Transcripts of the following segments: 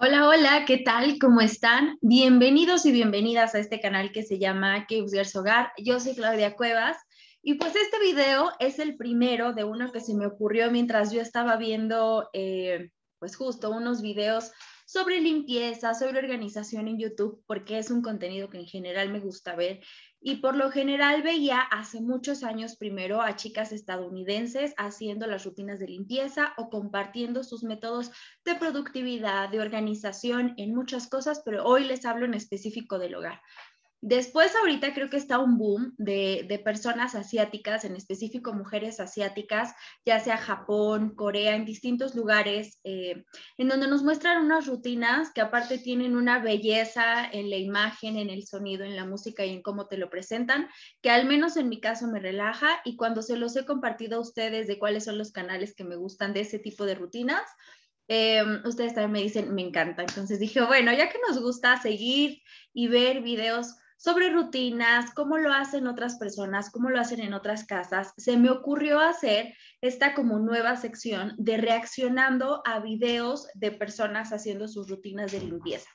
Hola, hola, ¿qué tal? ¿Cómo están? Bienvenidos y bienvenidas a este canal que se llama Caves Girls Hogar. Yo soy Claudia Cuevas y pues este video es el primero de uno que se me ocurrió mientras yo estaba viendo eh, pues justo unos videos sobre limpieza, sobre organización en YouTube, porque es un contenido que en general me gusta ver y por lo general veía hace muchos años primero a chicas estadounidenses haciendo las rutinas de limpieza o compartiendo sus métodos de productividad, de organización en muchas cosas, pero hoy les hablo en específico del hogar. Después ahorita creo que está un boom de, personas asiáticas, en específico mujeres asiáticas, ya sea Japón, Corea, en distintos lugares, eh, en donde nos muestran unas rutinas que aparte tienen una belleza en la imagen, en el sonido, en la música y en cómo te lo presentan, que al menos en mi caso me relaja y cuando se los he compartido a ustedes de cuáles son los canales que me gustan de ese tipo de rutinas, eh, ustedes también me dicen, me encanta. Entonces dije, bueno, ya que nos gusta seguir y ver videos sobre rutinas, cómo lo hacen otras personas, cómo lo hacen en otras casas, se me ocurrió hacer esta como nueva sección de reaccionando a videos de personas haciendo sus rutinas de limpieza.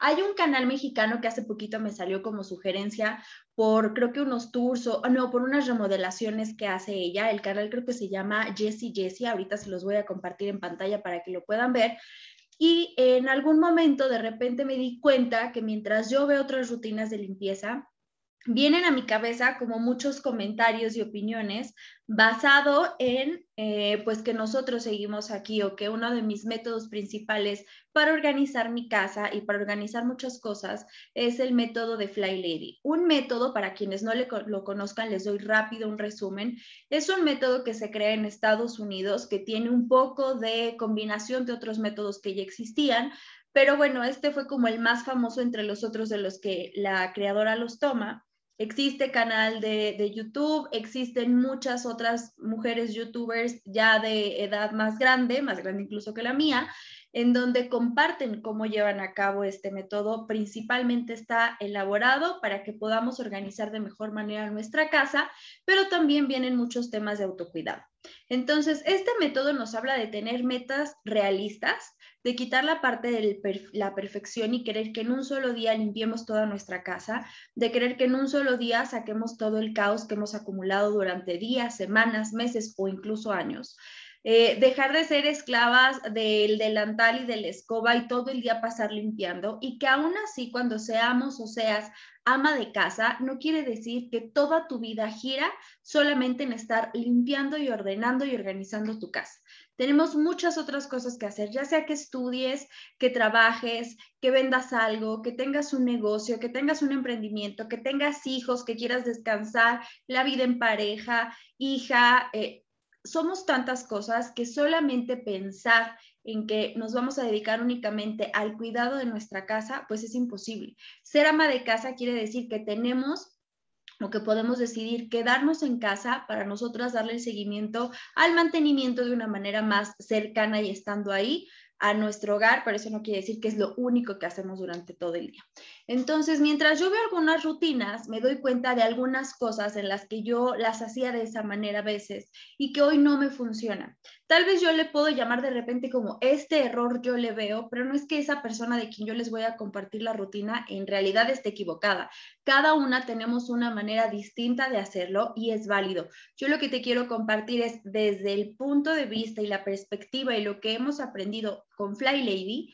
Hay un canal mexicano que hace poquito me salió como sugerencia por creo que unos tours o no, por unas remodelaciones que hace ella. El canal creo que se llama Jessie Jessie, ahorita se los voy a compartir en pantalla para que lo puedan ver. Y en algún momento de repente me di cuenta que mientras yo veo otras rutinas de limpieza, vienen a mi cabeza como muchos comentarios y opiniones basado en eh, pues que nosotros seguimos aquí o que uno de mis métodos principales para organizar mi casa y para organizar muchas cosas es el método de Fly Lady. Un método, para quienes no lo conozcan, les doy rápido un resumen, es un método que se crea en Estados Unidos que tiene un poco de combinación de otros métodos que ya existían, pero bueno, este fue como el más famoso entre los otros de los que la creadora los toma. Existe canal de, YouTube, existen muchas otras mujeres youtubers ya de edad más grande, más grande incluso que la mía, en donde comparten cómo llevan a cabo este método. Principalmente está elaborado para que podamos organizar de mejor manera nuestra casa, pero también vienen muchos temas de autocuidado. Entonces, este método nos habla de tener metas realistas, de quitar la parte de la perfección y querer que en un solo día limpiemos toda nuestra casa, de querer que en un solo día saquemos todo el caos que hemos acumulado durante días, semanas, meses o incluso años. Eh, dejar de ser esclavas del delantal y de la escoba y todo el día pasar limpiando y que aún así cuando seamos o seas ama de casa, no quiere decir que toda tu vida gira solamente en estar limpiando y ordenando y organizando tu casa. Tenemos muchas otras cosas que hacer, ya sea que estudies, que trabajes, que vendas algo, que tengas un negocio, que tengas un emprendimiento, que tengas hijos, que quieras descansar, la vida en pareja, hija, eh, somos tantas cosas que solamente pensar en que nos vamos a dedicar únicamente al cuidado de nuestra casa, pues es imposible. Ser ama de casa quiere decir que tenemos o que podemos decidir quedarnos en casa para nosotras darle el seguimiento al mantenimiento de una manera más cercana y estando ahí a nuestro hogar, pero eso no quiere decir que es lo único que hacemos durante todo el día. Entonces, mientras yo veo algunas rutinas, me doy cuenta de algunas cosas en las que yo las hacía de esa manera a veces y que hoy no me funcionan. Tal vez yo le puedo llamar de repente como este error yo le veo, pero no es que esa persona de quien yo les voy a compartir la rutina en realidad esté equivocada. Cada una tenemos una manera distinta de hacerlo y es válido. Yo lo que te quiero compartir es desde el punto de vista y la perspectiva y lo que hemos aprendido con Fly Lady,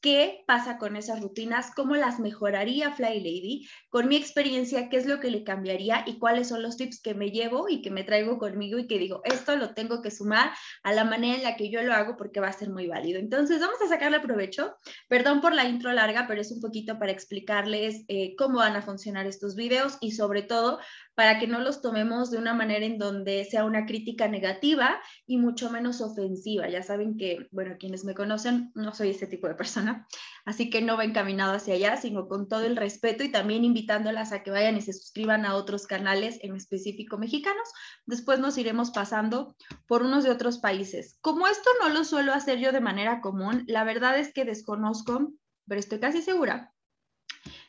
qué pasa con esas rutinas, cómo las mejoraría Fly Lady, con mi experiencia, qué es lo que le cambiaría y cuáles son los tips que me llevo y que me traigo conmigo y que digo, esto lo tengo que sumar a la manera en la que yo lo hago porque va a ser muy válido. Entonces, vamos a sacarle provecho. Perdón por la intro larga, pero es un poquito para explicarles eh, cómo van a funcionar estos videos y sobre todo para que no los tomemos de una manera en donde sea una crítica negativa y mucho menos ofensiva. Ya saben que, bueno, quienes me conocen, no soy ese tipo de persona, así que no va encaminado hacia allá, sino con todo el respeto y también invitándolas a que vayan y se suscriban a otros canales, en específico mexicanos. Después nos iremos pasando por unos de otros países. Como esto no lo suelo hacer yo de manera común, la verdad es que desconozco, pero estoy casi segura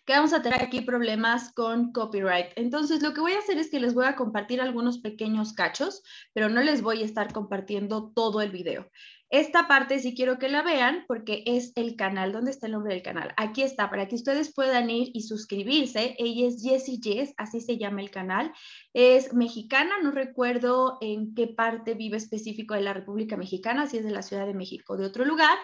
que vamos a tener aquí problemas con copyright. Entonces, lo que voy a hacer es que les voy a compartir algunos pequeños cachos, pero no les voy a estar compartiendo todo el video. Esta parte sí quiero que la vean porque es el canal. ¿Dónde está el nombre del canal? Aquí está, para que ustedes puedan ir y suscribirse. Ella es Jessie Jess, así se llama el canal. Es mexicana, no recuerdo en qué parte vive específico de la República Mexicana, si es de la Ciudad de México, o de otro lugar.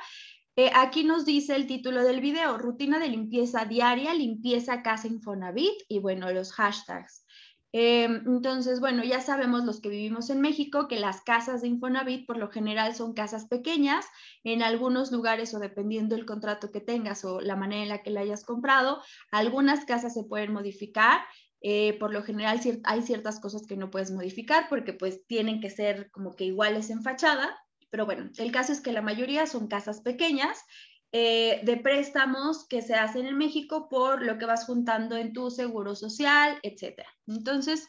Eh, aquí nos dice el título del video, rutina de limpieza diaria, limpieza casa Infonavit y bueno, los hashtags. Em, entonces, bueno, ya sabemos los que vivimos en México que las casas de Infonavit por lo general son casas pequeñas, en algunos lugares o dependiendo del contrato que tengas o la manera en la que la hayas comprado, algunas casas se pueden modificar, eh, por lo general hay ciertas cosas que no puedes modificar porque pues tienen que ser como que iguales en fachada, pero bueno, el caso es que la mayoría son casas pequeñas eh, de préstamos que se hacen en México por lo que vas juntando en tu seguro social, etc. Entonces,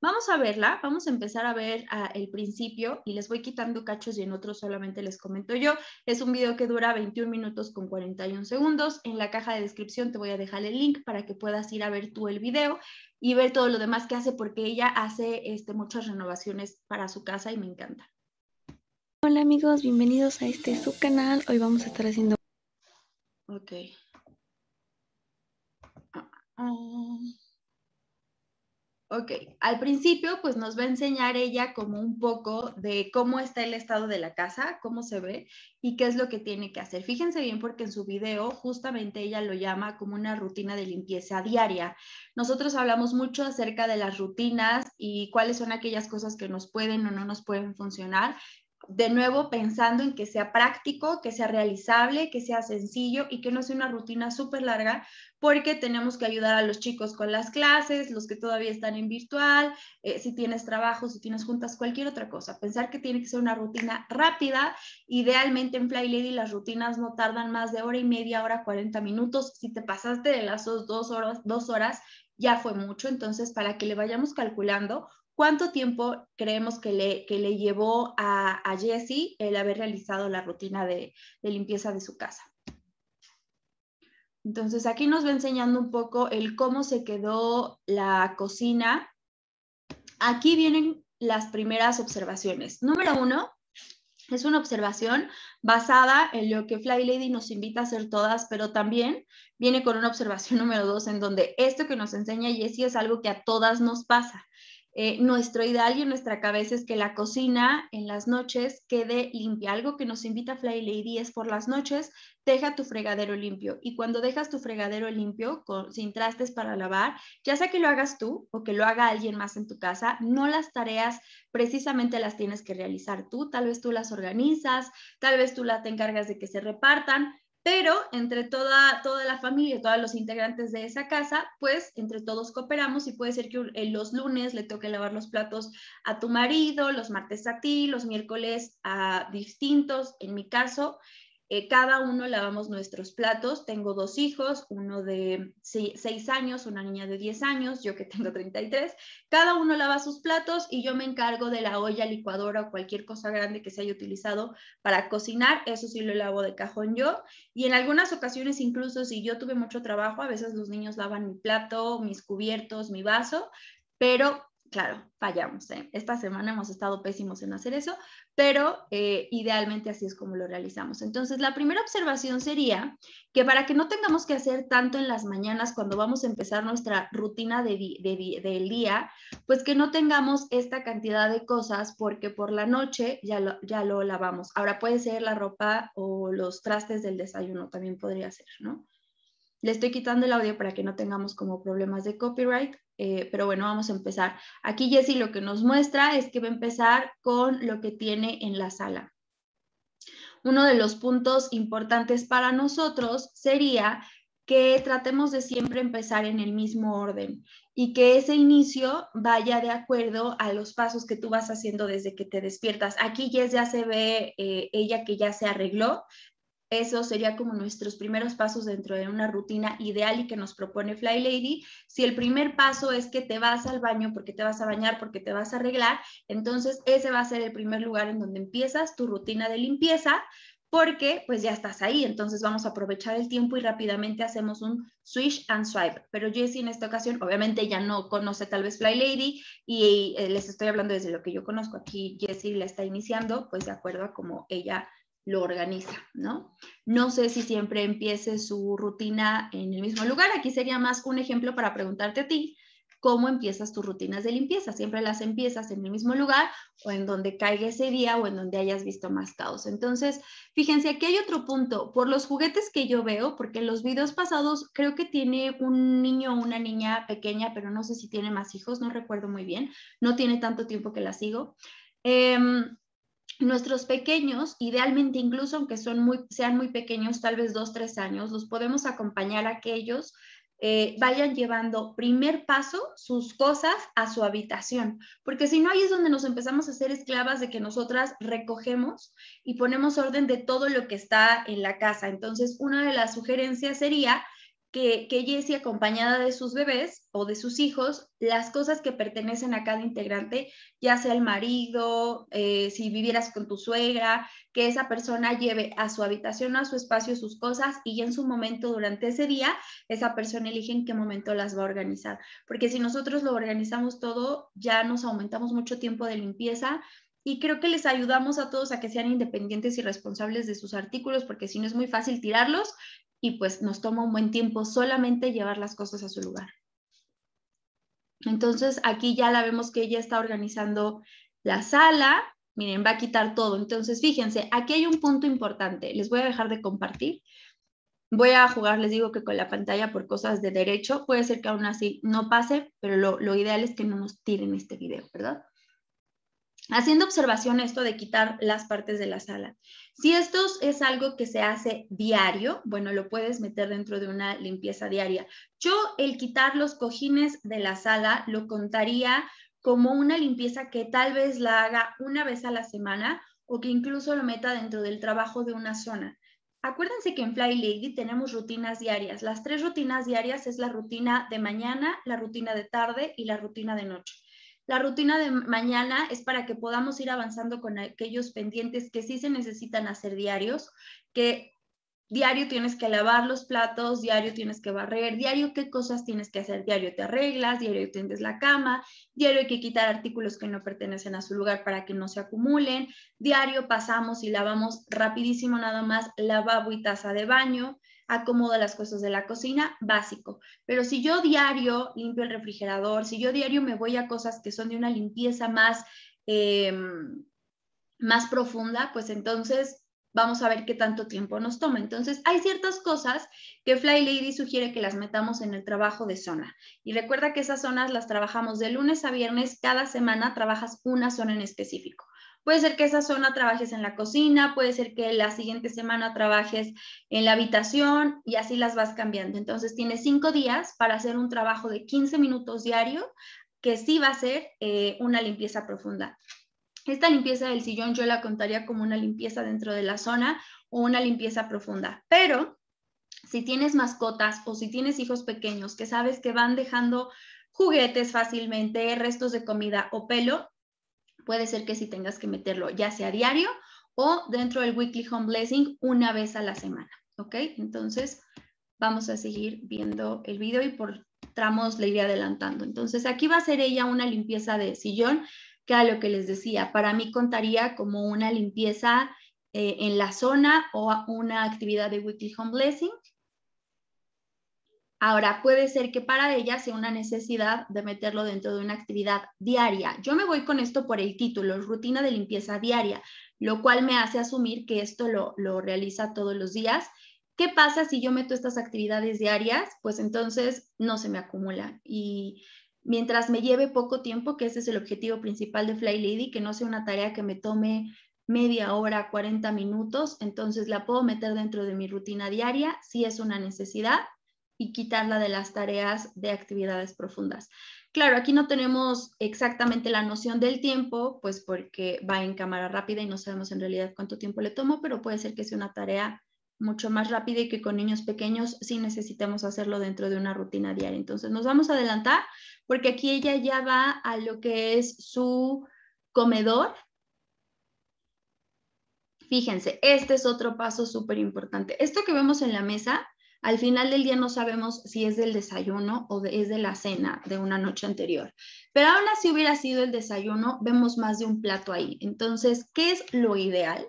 vamos a verla, vamos a empezar a ver ah, el principio y les voy quitando cachos y en otros solamente les comento yo. Es un video que dura 21 minutos con 41 segundos. En la caja de descripción te voy a dejar el link para que puedas ir a ver tú el video y ver todo lo demás que hace porque ella hace este, muchas renovaciones para su casa y me encanta. Hola amigos, bienvenidos a este su canal. Hoy vamos a estar haciendo... Ok. Ah, um. Ok, al principio pues nos va a enseñar ella como un poco de cómo está el estado de la casa, cómo se ve y qué es lo que tiene que hacer. Fíjense bien porque en su video justamente ella lo llama como una rutina de limpieza diaria. Nosotros hablamos mucho acerca de las rutinas y cuáles son aquellas cosas que nos pueden o no nos pueden funcionar de nuevo pensando en que sea práctico, que sea realizable, que sea sencillo y que no sea una rutina súper larga, porque tenemos que ayudar a los chicos con las clases, los que todavía están en virtual, eh, si tienes trabajo, si tienes juntas, cualquier otra cosa. Pensar que tiene que ser una rutina rápida, idealmente en Fly Lady las rutinas no tardan más de hora y media, hora 40 minutos, si te pasaste de las horas, dos horas ya fue mucho, entonces para que le vayamos calculando ¿Cuánto tiempo creemos que le, llevó a, a Jesse el haber realizado la rutina de, limpieza de su casa? Entonces aquí nos va enseñando un poco el cómo se quedó la cocina. Aquí vienen las primeras observaciones. Número uno, es una observación basada en lo que Fly Lady nos invita a hacer todas, pero también viene con una observación número dos en donde esto que nos enseña Jessie es algo que a todas nos pasa. Eh, nuestro ideal y nuestra cabeza es que la cocina en las noches quede limpia. Algo que nos invita Fly Lady es por las noches, deja tu fregadero limpio. Y cuando dejas tu fregadero limpio, sin trastes para lavar, ya sea que lo hagas tú o que lo haga alguien más en tu casa, no las tareas precisamente las tienes que realizar tú. Tal vez tú las organizas, tal vez tú las te encargas de que se repartan, pero entre toda, toda la familia, todos los integrantes de esa casa, pues entre todos cooperamos y puede ser que eh, los lunes le toque lavar los platos a tu marido, los martes a ti, los miércoles a distintos, en mi caso, eh, cada uno lavamos nuestros platos. Tengo dos hijos, uno de seis años, una niña de diez años, yo que tengo 33. Cada uno lava sus platos y yo me encargo de la olla, licuadora o cualquier cosa grande que se haya utilizado para cocinar. Eso sí lo lavo de cajón yo. Y en algunas ocasiones, incluso si yo tuve mucho trabajo, a veces los niños lavan mi plato, mis cubiertos, mi vaso, pero claro, fallamos. ¿eh? Esta semana hemos estado pésimos en hacer eso, pero eh, idealmente así es como lo realizamos. Entonces, la primera observación sería que para que no tengamos que hacer tanto en las mañanas cuando vamos a empezar nuestra rutina del día, pues que no tengamos esta cantidad de cosas porque por la noche ya lo, ya lo lavamos. Ahora puede ser la ropa o los trastes del desayuno, también podría ser, ¿no? Le estoy quitando el audio para que no tengamos como problemas de copyright, eh, pero bueno, vamos a empezar. Aquí Jessy lo que nos muestra es que va a empezar con lo que tiene en la sala. Uno de los puntos importantes para nosotros sería que tratemos de siempre empezar en el mismo orden y que ese inicio vaya de acuerdo a los pasos que tú vas haciendo desde que te despiertas. Aquí Jess ya se ve eh, ella que ya se arregló, eso sería como nuestros primeros pasos dentro de una rutina ideal y que nos propone Fly Lady. Si el primer paso es que te vas al baño porque te vas a bañar, porque te vas a arreglar, entonces ese va a ser el primer lugar en donde empiezas tu rutina de limpieza porque pues ya estás ahí, entonces vamos a aprovechar el tiempo y rápidamente hacemos un switch and swipe. Pero Jessie en esta ocasión, obviamente ya no conoce tal vez Fly Lady y eh, les estoy hablando desde lo que yo conozco aquí, Jessie la está iniciando pues de acuerdo a como ella lo organiza, ¿no? No sé si siempre empiece su rutina en el mismo lugar. Aquí sería más un ejemplo para preguntarte a ti cómo empiezas tus rutinas de limpieza. Siempre las empiezas en el mismo lugar o en donde caiga ese día o en donde hayas visto más caos. Entonces, fíjense, aquí hay otro punto. Por los juguetes que yo veo, porque en los videos pasados creo que tiene un niño o una niña pequeña, pero no sé si tiene más hijos, no recuerdo muy bien. No tiene tanto tiempo que la sigo. Eh, nuestros pequeños, idealmente incluso aunque sean muy pequeños, tal vez dos, tres años, los podemos acompañar a que ellos eh, vayan llevando primer paso sus cosas a su habitación, porque si no ahí es donde nos empezamos a ser esclavas de que nosotras recogemos y ponemos orden de todo lo que está en la casa. Entonces, una de las sugerencias sería que, que Jessie, acompañada de sus bebés o de sus hijos, las cosas que pertenecen a cada integrante, ya sea el marido, eh, si vivieras con tu suegra, que esa persona lleve a su habitación, o a su espacio sus cosas y en su momento durante ese día, esa persona elige en qué momento las va a organizar. Porque si nosotros lo organizamos todo, ya nos aumentamos mucho tiempo de limpieza, y creo que les ayudamos a todos a que sean independientes y responsables de sus artículos, porque si no es muy fácil tirarlos y pues nos toma un buen tiempo solamente llevar las cosas a su lugar. Entonces aquí ya la vemos que ella está organizando la sala, miren, va a quitar todo. Entonces fíjense, aquí hay un punto importante, les voy a dejar de compartir. Voy a jugar, les digo que con la pantalla por cosas de derecho, puede ser que aún así no pase, pero lo, ideal es que no nos tiren este video, ¿verdad? haciendo observación esto de quitar las partes de la sala. Si esto es algo que se hace diario, bueno, lo puedes meter dentro de una limpieza diaria. Yo el quitar los cojines de la sala lo contaría como una limpieza que tal vez la haga una vez a la semana o que incluso lo meta dentro del trabajo de una zona. Acuérdense que en Fly Lady tenemos rutinas diarias. Las tres rutinas diarias es la rutina de mañana, la rutina de tarde y la rutina de noche. La rutina de mañana es para que podamos ir avanzando con aquellos pendientes que sí se necesitan hacer diarios, que diario tienes que lavar los platos, diario tienes que barrer, diario qué cosas tienes que hacer, diario te arreglas, diario tendes la cama, diario hay que quitar artículos que no pertenecen a su lugar para que no se acumulen, diario pasamos y lavamos rapidísimo nada más lavabo y taza de baño, acomodo las cosas de la cocina, básico. Pero si yo diario limpio el refrigerador, si yo diario me voy a cosas que son de una limpieza más, em, más profunda, pues entonces vamos a ver qué tanto tiempo nos toma. Entonces, hay ciertas cosas que Fly Lady sugiere que las metamos en el trabajo de zona. Y recuerda que esas zonas las trabajamos de lunes a viernes, cada semana trabajas una zona en específico. Puede ser que esa zona trabajes en la cocina, puede ser que la siguiente semana trabajes en la habitación y así las vas cambiando. Entonces tienes cinco días para hacer un trabajo de 15 minutos diario que sí va a ser eh, una limpieza profunda. Esta limpieza del sillón yo la contaría como una limpieza dentro de la zona o una limpieza profunda, pero si tienes mascotas o si tienes hijos pequeños que sabes que van dejando juguetes fácilmente, restos de comida o pelo, Puede ser que si tengas que meterlo ya sea a diario o dentro del Weekly Home Blessing una vez a la semana, ¿ok? Entonces vamos a seguir viendo el video y por tramos le iré adelantando. Entonces aquí va a ser ella una limpieza de sillón, que a lo que les decía, para mí contaría como una limpieza eh, en la zona o una actividad de Weekly Home Blessing Ahora, puede ser que para ella sea una necesidad de meterlo dentro de una actividad diaria. Yo me voy con esto por el título, rutina de limpieza diaria, lo cual me hace asumir que esto lo, realiza todos los días. ¿Qué pasa si yo meto estas actividades diarias? Pues entonces no se me acumula. Y mientras me lleve poco tiempo, que ese es el objetivo principal de Fly Lady, que no sea una tarea que me tome media hora, 40 minutos, entonces la puedo meter dentro de mi rutina diaria si es una necesidad y quitarla de las tareas de actividades profundas. Claro, aquí no tenemos exactamente la noción del tiempo, pues porque va en cámara rápida y no sabemos en realidad cuánto tiempo le toma, pero puede ser que sea una tarea mucho más rápida y que con niños pequeños sí necesitamos hacerlo dentro de una rutina diaria. Entonces nos vamos a adelantar porque aquí ella ya va a lo que es su comedor, Fíjense, este es otro paso súper importante. Esto que vemos en la mesa al final del día no sabemos si es del desayuno o es de la cena de una noche anterior. Pero aún así hubiera sido el desayuno, vemos más de un plato ahí. Entonces, ¿qué es lo ideal?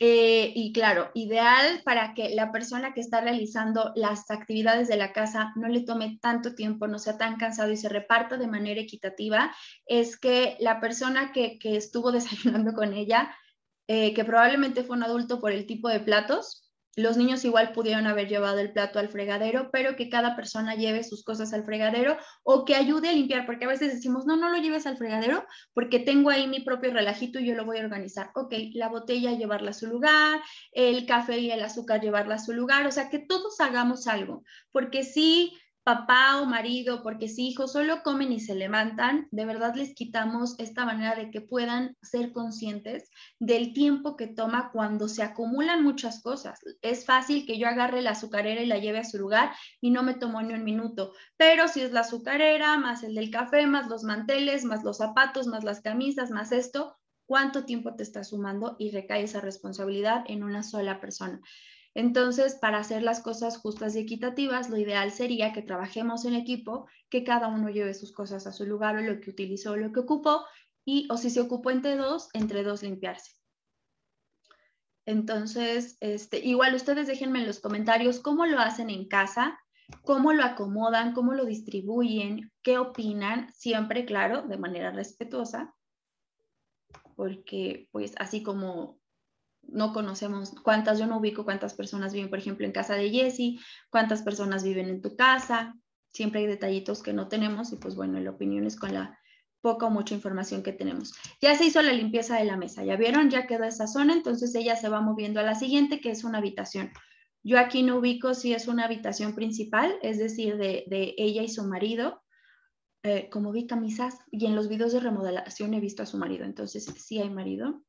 Eh, y claro, ideal para que la persona que está realizando las actividades de la casa no le tome tanto tiempo, no sea tan cansado y se reparta de manera equitativa, es que la persona que, estuvo desayunando con ella, eh, que probablemente fue un adulto por el tipo de platos, los niños igual pudieron haber llevado el plato al fregadero, pero que cada persona lleve sus cosas al fregadero o que ayude a limpiar, porque a veces decimos, no, no lo lleves al fregadero porque tengo ahí mi propio relajito y yo lo voy a organizar. Ok, la botella llevarla a su lugar, el café y el azúcar llevarla a su lugar, o sea, que todos hagamos algo, porque sí papá o marido, porque si hijos solo comen y se levantan, de verdad les quitamos esta manera de que puedan ser conscientes del tiempo que toma cuando se acumulan muchas cosas. Es fácil que yo agarre la azucarera y la lleve a su lugar y no me tomo ni un minuto, pero si es la azucarera, más el del café, más los manteles, más los zapatos, más las camisas, más esto, ¿cuánto tiempo te está sumando y recae esa responsabilidad en una sola persona? Entonces, para hacer las cosas justas y equitativas, lo ideal sería que trabajemos en equipo, que cada uno lleve sus cosas a su lugar o lo que utilizó lo que ocupó, y o si se ocupó entre dos, entre dos limpiarse. Entonces, este, igual ustedes déjenme en los comentarios cómo lo hacen en casa, cómo lo acomodan, cómo lo distribuyen, qué opinan, siempre, claro, de manera respetuosa, porque pues así como no conocemos cuántas, yo no ubico cuántas personas viven, por ejemplo, en casa de Jessie cuántas personas viven en tu casa, siempre hay detallitos que no tenemos y pues bueno, la opinión es con la poca o mucha información que tenemos. Ya se hizo la limpieza de la mesa, ya vieron, ya quedó esa zona, entonces ella se va moviendo a la siguiente, que es una habitación. Yo aquí no ubico si es una habitación principal, es decir, de, ella y su marido, eh, como vi camisas, y en los videos de remodelación he visto a su marido, entonces sí hay marido.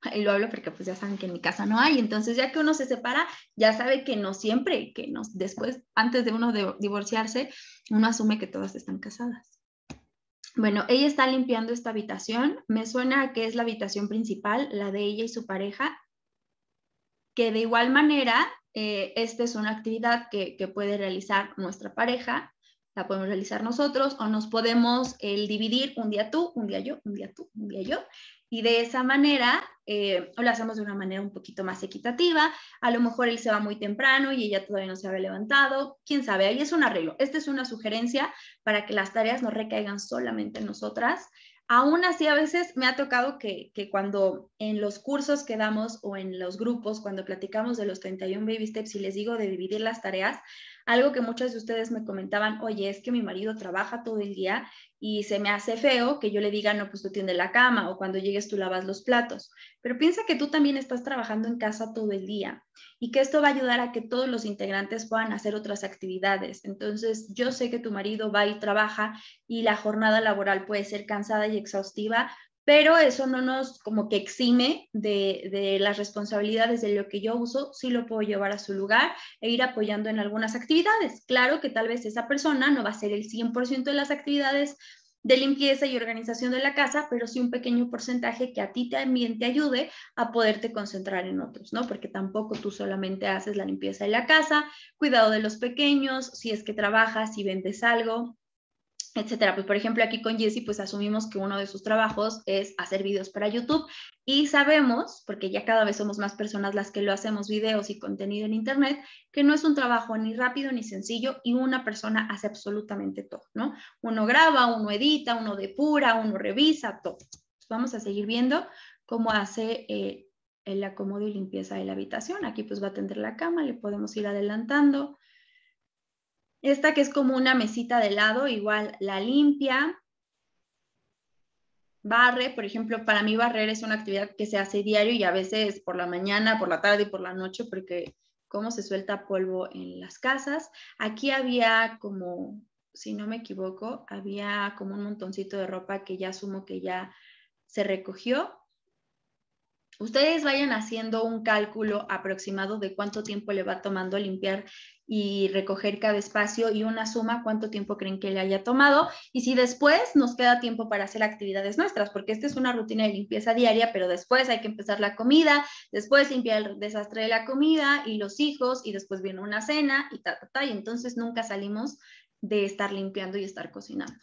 y lo hablo porque pues ya saben que en mi casa no hay, entonces ya que uno se separa, ya sabe que no siempre, que no, después, antes de uno de divorciarse, uno asume que todas están casadas. Bueno, ella está limpiando esta habitación, me suena que es la habitación principal, la de ella y su pareja, que de igual manera, eh, esta es una actividad que, que puede realizar nuestra pareja la podemos realizar nosotros o nos podemos el dividir un día tú, un día yo, un día tú, un día yo. Y de esa manera o eh, lo hacemos de una manera un poquito más equitativa. A lo mejor él se va muy temprano y ella todavía no se ha levantado. Quién sabe, ahí es un arreglo. Esta es una sugerencia para que las tareas no recaigan solamente en nosotras. Aún así, a veces me ha tocado que, que cuando en los cursos que damos o en los grupos, cuando platicamos de los 31 baby steps y les digo de dividir las tareas, algo que muchas de ustedes me comentaban, oye, es que mi marido trabaja todo el día y se me hace feo que yo le diga, no, pues tú tiendes la cama o cuando llegues tú lavas los platos. Pero piensa que tú también estás trabajando en casa todo el día y que esto va a ayudar a que todos los integrantes puedan hacer otras actividades. Entonces, yo sé que tu marido va y trabaja y la jornada laboral puede ser cansada y exhaustiva, pero eso no nos como que exime de, las responsabilidades de lo que yo uso, sí lo puedo llevar a su lugar e ir apoyando en algunas actividades. Claro que tal vez esa persona no va a ser el 100% de las actividades de limpieza y organización de la casa, pero sí un pequeño porcentaje que a ti también te ayude a poderte concentrar en otros, ¿no? Porque tampoco tú solamente haces la limpieza de la casa, cuidado de los pequeños, si es que trabajas, y vendes algo, etcétera. Pues por ejemplo aquí con Jesse pues asumimos que uno de sus trabajos es hacer videos para YouTube y sabemos, porque ya cada vez somos más personas las que lo hacemos videos y contenido en internet, que no es un trabajo ni rápido ni sencillo y una persona hace absolutamente todo, ¿no? Uno graba, uno edita, uno depura, uno revisa, todo. vamos a seguir viendo cómo hace eh, el acomodo y limpieza de la habitación. Aquí pues va a tender la cama, le podemos ir adelantando esta que es como una mesita de lado, igual la limpia, barre, por ejemplo, para mí barrer es una actividad que se hace diario y a veces por la mañana, por la tarde y por la noche, porque cómo se suelta polvo en las casas. Aquí había como, si no me equivoco, había como un montoncito de ropa que ya asumo que ya se recogió. Ustedes vayan haciendo un cálculo aproximado de cuánto tiempo le va tomando limpiar y recoger cada espacio y una suma, cuánto tiempo creen que le haya tomado y si después nos queda tiempo para hacer actividades nuestras, porque esta es una rutina de limpieza diaria, pero después hay que empezar la comida, después limpiar el desastre de la comida y los hijos y después viene una cena y tal, ta, y entonces nunca salimos de estar limpiando y estar cocinando.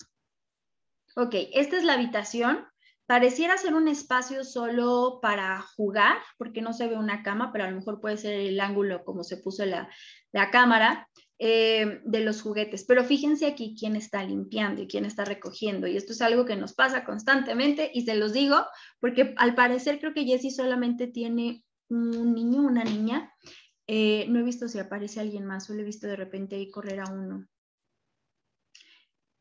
Ok, esta es la habitación. Pareciera ser un espacio solo para jugar, porque no se ve una cama, pero a lo mejor puede ser el ángulo como se puso la, la cámara eh, de los juguetes. Pero fíjense aquí quién está limpiando y quién está recogiendo. Y esto es algo que nos pasa constantemente y se los digo porque al parecer creo que Jessie solamente tiene un niño, una niña. Eh, no he visto si aparece alguien más, solo he visto de repente ahí correr a uno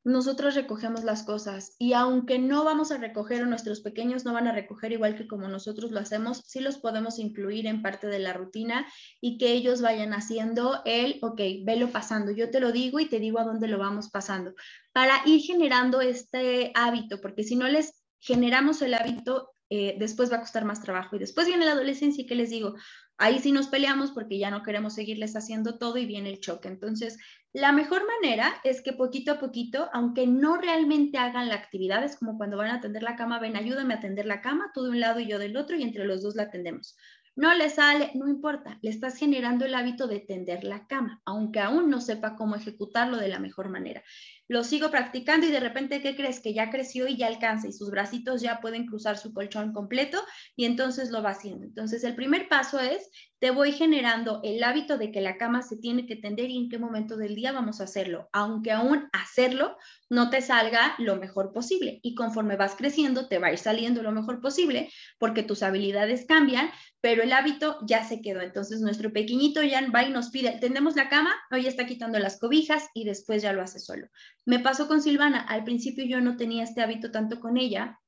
nosotros recogemos las cosas y aunque no vamos a recoger o nuestros pequeños no van a recoger igual que como nosotros lo hacemos, sí los podemos incluir en parte de la rutina y que ellos vayan haciendo el, ok, velo pasando, yo te lo digo y te digo a dónde lo vamos pasando, para ir generando este hábito, porque si no les generamos el hábito, eh, después va a costar más trabajo. Y después viene la adolescencia y que les digo, Ahí sí nos peleamos porque ya no queremos seguirles haciendo todo y viene el choque. Entonces, la mejor manera es que poquito a poquito, aunque no realmente hagan la actividad, es como cuando van a atender la cama, ven, ayúdame a atender la cama, tú de un lado y yo del otro y entre los dos la atendemos. No le sale, no importa, le estás generando el hábito de tender la cama, aunque aún no sepa cómo ejecutarlo de la mejor manera lo sigo practicando y de repente, ¿qué crees? Que ya creció y ya alcanza y sus bracitos ya pueden cruzar su colchón completo y entonces lo va haciendo. Entonces, el primer paso es, te voy generando el hábito de que la cama se tiene que tender y en qué momento del día vamos a hacerlo, aunque aún hacerlo no te salga lo mejor posible. Y conforme vas creciendo, te va a ir saliendo lo mejor posible porque tus habilidades cambian, pero el hábito ya se quedó. Entonces, nuestro pequeñito ya va y nos pide, tendemos la cama, hoy está quitando las cobijas y después ya lo hace solo. Me pasó con Silvana, al principio yo no tenía este hábito tanto con ella,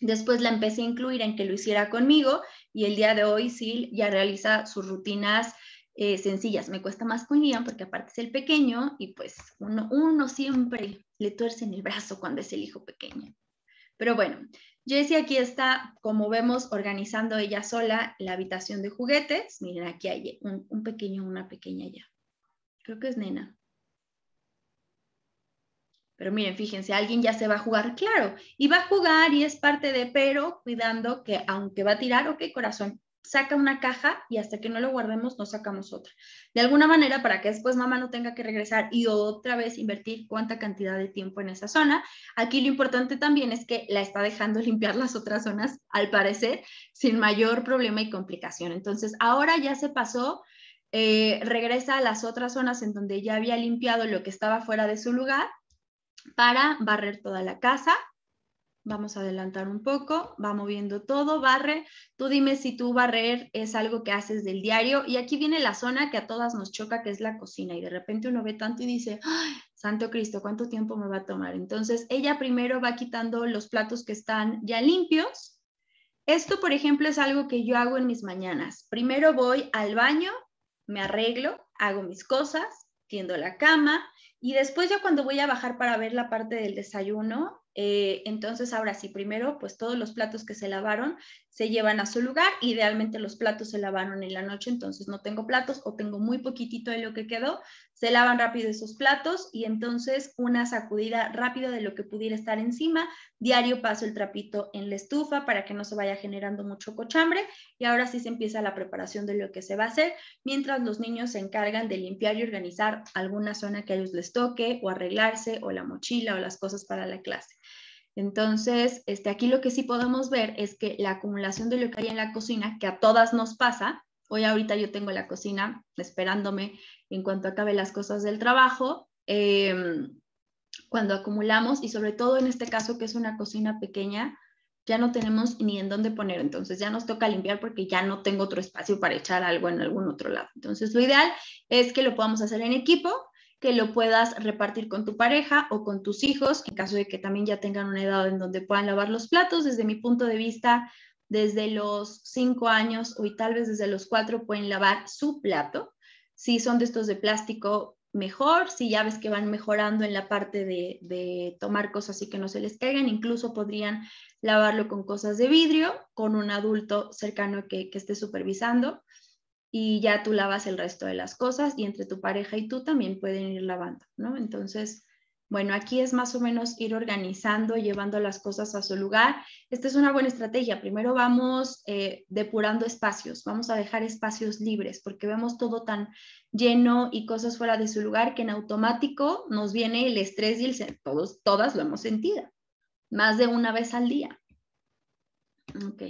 después la empecé a incluir en que lo hiciera conmigo y el día de hoy Sil ya realiza sus rutinas eh, sencillas. Me cuesta más con Liam porque aparte es el pequeño y pues uno, siempre le tuerce en el brazo cuando es el hijo pequeño. Pero bueno, Jessie aquí está, como vemos, organizando ella sola la habitación de juguetes. Miren, aquí hay un pequeño, una pequeña ya. Creo que es nena. Pero miren, fíjense, alguien ya se va a jugar, claro, y va a jugar y es parte de, pero cuidando que aunque va a tirar, ok, corazón, saca una caja y hasta que no lo guardemos no sacamos otra. De alguna manera, para que después mamá no tenga que regresar y otra vez invertir cuánta cantidad de tiempo en esa zona. Aquí lo importante también es que la está dejando limpiar las otras zonas, al parecer, sin mayor problema y complicación. Entonces, ahora ya se pasó, eh, regresa a las otras zonas en donde ya había limpiado lo que estaba fuera de su lugar para barrer toda la casa. Vamos a adelantar un poco, va moviendo todo, barre. Tú dime si tú barrer es algo que haces del diario. Y aquí viene la zona que a todas nos choca, que es la cocina. Y de repente uno ve tanto y dice, Santo Cristo, ¿cuánto tiempo me va a tomar? Entonces ella primero va quitando los platos que están ya limpios. Esto, por ejemplo, es algo que yo hago en mis mañanas. Primero voy al baño, me arreglo, hago mis cosas, tiendo la cama, y después ya cuando voy a bajar para ver la parte del desayuno, eh, entonces, ahora sí, primero, pues todos los platos que se lavaron se llevan a su lugar. Idealmente los platos se lavaron en la noche, entonces no tengo platos o tengo muy poquitito de lo que quedó. Se lavan rápido esos platos y entonces una sacudida rápida de lo que pudiera estar encima. Diario paso el trapito en la estufa para que no se vaya generando mucho cochambre y ahora sí se empieza la preparación de lo que se va a hacer, mientras los niños se encargan de limpiar y organizar alguna zona que a ellos les toque o arreglarse o la mochila o las cosas para la clase. Entonces, este, aquí lo que sí podemos ver es que la acumulación de lo que hay en la cocina, que a todas nos pasa, hoy ahorita yo tengo la cocina esperándome en cuanto acabe las cosas del trabajo, em, cuando acumulamos y sobre todo en este caso que es una cocina pequeña, ya no tenemos ni en dónde poner, entonces ya nos toca limpiar porque ya no tengo otro espacio para echar algo en algún otro lado. Entonces, lo ideal es que lo podamos hacer en equipo, que lo puedas repartir con tu pareja o con tus hijos, en caso de que también ya tengan una edad en donde puedan lavar los platos. Desde mi punto de vista, desde los cinco años o tal vez desde los cuatro pueden lavar su plato. Si son de estos de plástico, mejor. Si ya ves que van mejorando en la parte de, tomar cosas y que no se les caigan, incluso podrían lavarlo con cosas de vidrio, con un adulto cercano que esté supervisando y ya tú lavas el resto de las cosas y entre tu pareja y tú también pueden ir lavando, ¿no? Entonces, bueno, aquí es más o menos ir organizando, llevando las cosas a su lugar. Esta es una buena estrategia. Primero vamos eh, depurando espacios, vamos a dejar espacios libres porque vemos todo tan lleno y cosas fuera de su lugar que en automático nos viene el estrés y el... Todos, todas lo hemos sentido, más de una vez al día. Ok.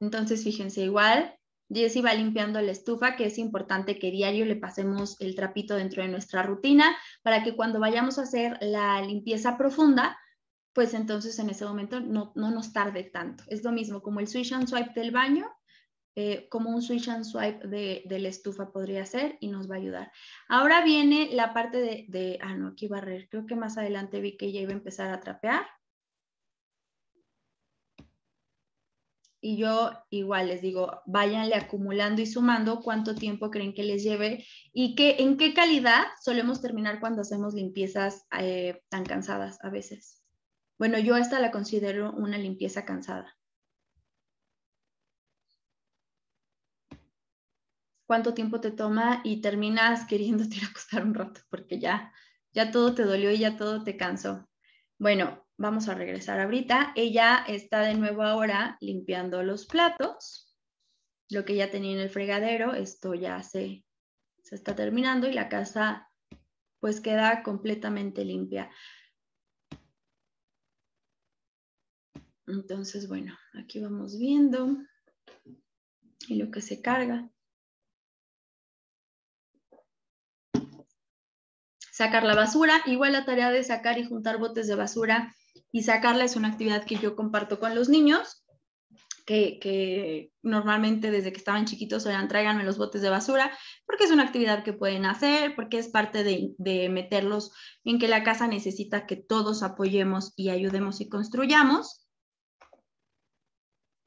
Entonces, fíjense, igual así va limpiando la estufa, que es importante que diario le pasemos el trapito dentro de nuestra rutina para que cuando vayamos a hacer la limpieza profunda, pues entonces en ese momento no, nos tarde tanto. Es lo mismo como el swish and swipe del baño, eh, como un swish and swipe de, la estufa podría ser y nos va a ayudar. Ahora viene la parte de, de, ah no, aquí barrer, creo que más adelante vi que ya iba a empezar a trapear. y yo igual les digo, váyanle acumulando y sumando cuánto tiempo creen que les lleve y que, en qué calidad solemos terminar cuando hacemos limpiezas eh, tan cansadas a veces. Bueno, yo esta la considero una limpieza cansada. ¿Cuánto tiempo te toma y terminas queriéndote ir a acostar un rato porque ya, ya todo te dolió y ya todo te cansó? Bueno, vamos a regresar ahorita. Ella está de nuevo ahora limpiando los platos. Lo que ya tenía en el fregadero, esto ya se, se está terminando y la casa pues queda completamente limpia. Entonces, bueno, aquí vamos viendo y lo que se carga. sacar la basura. Igual la tarea de sacar y juntar botes de basura y sacarla es una actividad que yo comparto con los niños, que, normalmente desde que estaban chiquitos eran tráiganme los botes de basura, porque es una actividad que pueden hacer, porque es parte de, de meterlos en que la casa necesita que todos apoyemos y ayudemos y construyamos.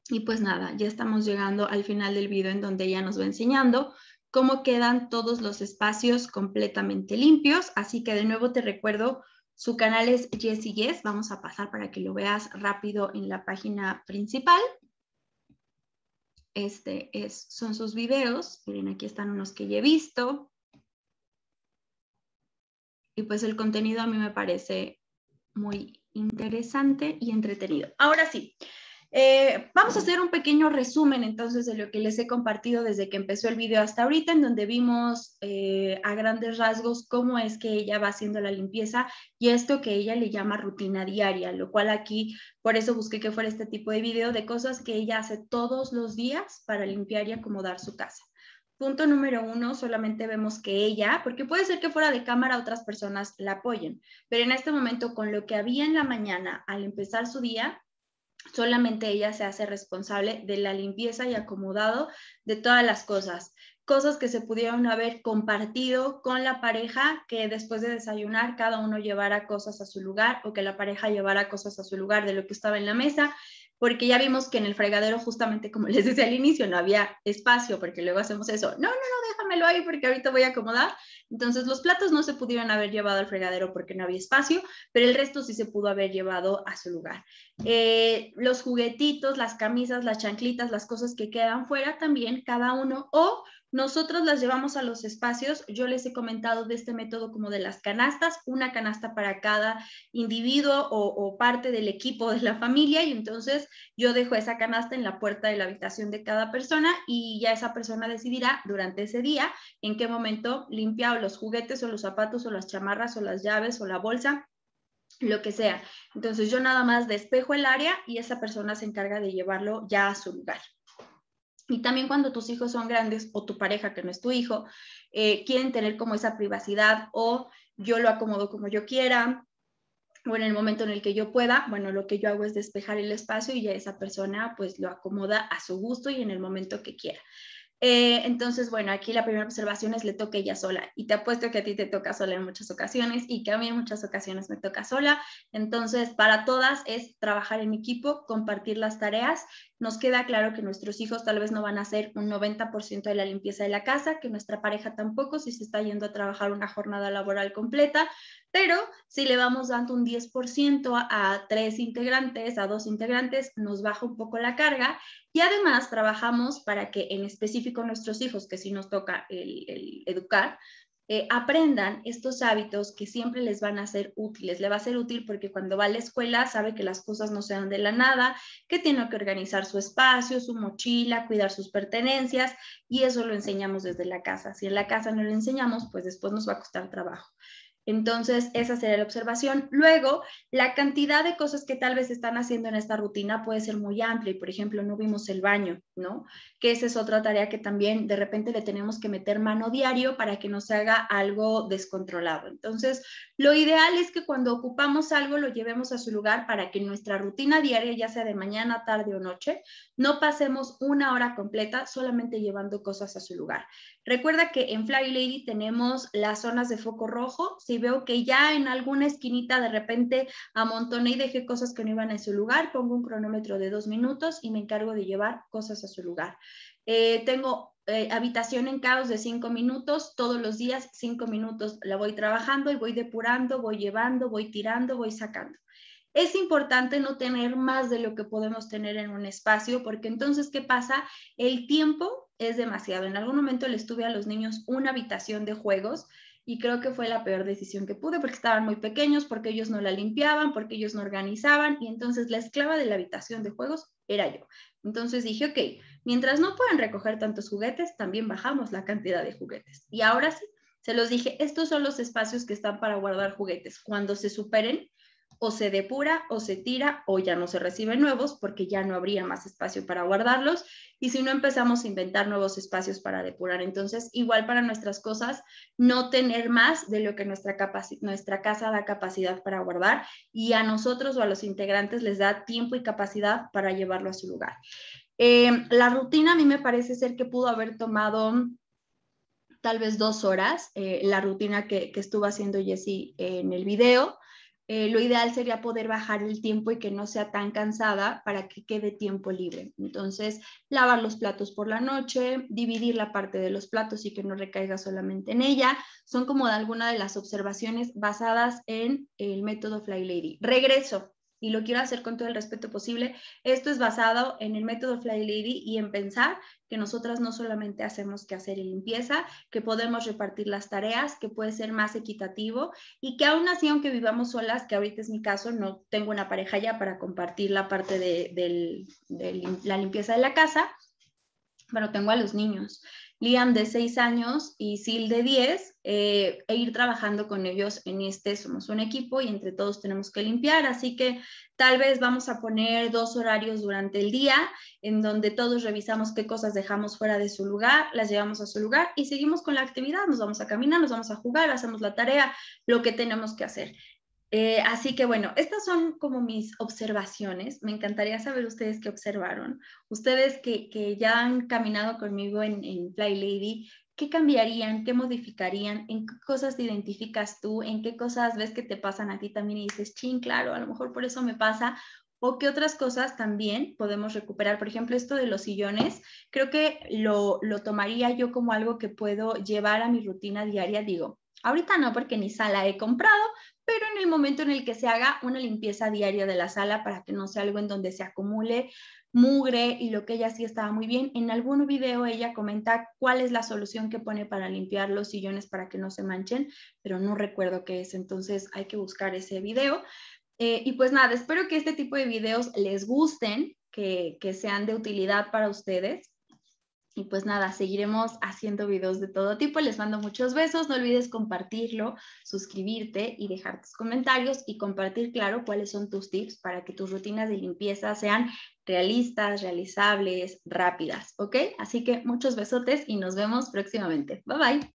Y pues nada, ya estamos llegando al final del video en donde ella nos va enseñando cómo quedan todos los espacios completamente limpios. Así que de nuevo te recuerdo, su canal es Yes y Yes. Vamos a pasar para que lo veas rápido en la página principal. Este es, son sus videos. Miren, aquí están unos que ya he visto. Y pues el contenido a mí me parece muy interesante y entretenido. Ahora sí, eh, vamos a hacer un pequeño resumen entonces de lo que les he compartido desde que empezó el video hasta ahorita, en donde vimos eh, a grandes rasgos cómo es que ella va haciendo la limpieza y esto que ella le llama rutina diaria, lo cual aquí por eso busqué que fuera este tipo de video de cosas que ella hace todos los días para limpiar y acomodar su casa. Punto número uno, solamente vemos que ella, porque puede ser que fuera de cámara otras personas la apoyen, pero en este momento con lo que había en la mañana al empezar su día, Solamente ella se hace responsable de la limpieza y acomodado de todas las cosas, cosas que se pudieron haber compartido con la pareja, que después de desayunar cada uno llevara cosas a su lugar o que la pareja llevara cosas a su lugar de lo que estaba en la mesa porque ya vimos que en el fregadero, justamente como les decía al inicio, no había espacio, porque luego hacemos eso, no, no, no, déjamelo ahí porque ahorita voy a acomodar. Entonces los platos no se pudieron haber llevado al fregadero porque no había espacio, pero el resto sí se pudo haber llevado a su lugar. Eh, los juguetitos, las camisas, las chanclitas, las cosas que quedan fuera también, cada uno, o nosotros las llevamos a los espacios. Yo les he comentado de este método como de las canastas, una canasta para cada individuo o, parte del equipo de la familia y entonces yo dejo esa canasta en la puerta de la habitación de cada persona y ya esa persona decidirá durante ese día en qué momento limpia o los juguetes o los zapatos o las chamarras o las llaves o la bolsa lo que sea. Entonces yo nada más despejo el área y esa persona se encarga de llevarlo ya a su lugar. Y también cuando tus hijos son grandes o tu pareja que no es tu hijo, eh, quieren tener como esa privacidad o yo lo acomodo como yo quiera o en el momento en el que yo pueda, bueno, lo que yo hago es despejar el espacio y ya esa persona pues lo acomoda a su gusto y en el momento que quiera. Eh, entonces, bueno, aquí la primera observación es le toque ella sola y te apuesto que a ti te toca sola en muchas ocasiones y que a mí en muchas ocasiones me toca sola. Entonces, para todas es trabajar en equipo, compartir las tareas. Nos queda claro que nuestros hijos tal vez no van a hacer un 90% de la limpieza de la casa, que nuestra pareja tampoco si se está yendo a trabajar una jornada laboral completa, pero si le vamos dando un 10% a tres integrantes, a dos integrantes, nos baja un poco la carga y además trabajamos para que en específico nuestros hijos, que sí nos toca el, educar, eh, aprendan estos hábitos que siempre les van a ser útiles. Le va a ser útil porque cuando va a la escuela sabe que las cosas no se dan de la nada, que tiene que organizar su espacio, su mochila, cuidar sus pertenencias y eso lo enseñamos desde la casa. Si en la casa no lo enseñamos, pues después nos va a costar trabajo. Entonces, esa sería la observación. Luego, la cantidad de cosas que tal vez están haciendo en esta rutina puede ser muy amplia y, por ejemplo, no vimos el baño, ¿no? Que esa es otra tarea que también de repente le tenemos que meter mano diario para que no se haga algo descontrolado. Entonces, lo ideal es que cuando ocupamos algo lo llevemos a su lugar para que nuestra rutina diaria, ya sea de mañana, tarde o noche, no pasemos una hora completa solamente llevando cosas a su lugar. Recuerda que en Fly Lady tenemos las zonas de foco rojo. Si veo que ya en alguna esquinita de repente amontoné y dejé cosas que no iban a su lugar, pongo un cronómetro de dos minutos y me encargo de llevar cosas a su lugar. Eh, tengo eh, habitación en caos de cinco minutos, todos los días cinco minutos la voy trabajando y voy depurando, voy llevando, voy tirando, voy sacando. Es importante no tener más de lo que podemos tener en un espacio porque entonces, ¿qué pasa? El tiempo es demasiado. En algún momento les tuve a los niños una habitación de juegos y creo que fue la peor decisión que pude porque estaban muy pequeños, porque ellos no la limpiaban, porque ellos no organizaban y entonces la esclava de la habitación de juegos era yo. Entonces dije, ok, mientras no puedan recoger tantos juguetes, también bajamos la cantidad de juguetes. Y ahora sí, se los dije, estos son los espacios que están para guardar juguetes. Cuando se superen, o se depura o se tira o ya no se reciben nuevos porque ya no habría más espacio para guardarlos y si no empezamos a inventar nuevos espacios para depurar. Entonces, igual para nuestras cosas, no tener más de lo que nuestra, nuestra casa da capacidad para guardar y a nosotros o a los integrantes les da tiempo y capacidad para llevarlo a su lugar. Em, la rutina a mí me parece ser que pudo haber tomado tal vez dos horas, eh, la rutina que, estuvo haciendo Jessie en el video. Eh, lo ideal sería poder bajar el tiempo y que no sea tan cansada para que quede tiempo libre. Entonces, lavar los platos por la noche, dividir la parte de los platos y que no recaiga solamente en ella, son como algunas alguna de las observaciones basadas en el método Fly Lady. Regreso, y lo quiero hacer con todo el respeto posible. Esto es basado en el método Fly Lady y en pensar que nosotras no solamente hacemos que hacer limpieza, que podemos repartir las tareas, que puede ser más equitativo y que aún así, aunque vivamos solas, que ahorita es mi caso, no tengo una pareja ya para compartir la parte de, la limpieza de la casa, pero tengo a los niños. Liam de 6 años y Sil de 10, eh, e ir trabajando con ellos en este, somos un equipo y entre todos tenemos que limpiar, así que tal vez vamos a poner dos horarios durante el día en donde todos revisamos qué cosas dejamos fuera de su lugar, las llevamos a su lugar y seguimos con la actividad, nos vamos a caminar, nos vamos a jugar, hacemos la tarea, lo que tenemos que hacer. Eh, así que bueno, estas son como mis observaciones. Me encantaría saber ustedes qué observaron. Ustedes que, ya han caminado conmigo en, en Fly Lady, ¿qué cambiarían? ¿Qué modificarían? ¿En qué cosas te identificas tú? ¿En qué cosas ves que te pasan a ti también y dices, ching, claro, a lo mejor por eso me pasa? ¿O qué otras cosas también podemos recuperar? Por ejemplo, esto de los sillones, creo que lo, lo tomaría yo como algo que puedo llevar a mi rutina diaria. Digo, ahorita no porque ni sala he comprado, pero en el momento en el que se haga una limpieza diaria de la sala para que no sea algo en donde se acumule mugre y lo que ella sí estaba muy bien. En algún video ella comenta cuál es la solución que pone para limpiar los sillones para que no se manchen, pero no recuerdo qué es, entonces hay que buscar ese video. Eh, y pues nada, espero que este tipo de videos les gusten, que, que sean de utilidad para ustedes. Y pues nada, seguiremos haciendo videos de todo tipo. Les mando muchos besos. No olvides compartirlo, suscribirte y dejar tus comentarios y compartir, claro, cuáles son tus tips para que tus rutinas de limpieza sean realistas, realizables, rápidas. ¿Ok? Así que muchos besotes y nos vemos próximamente. Bye bye.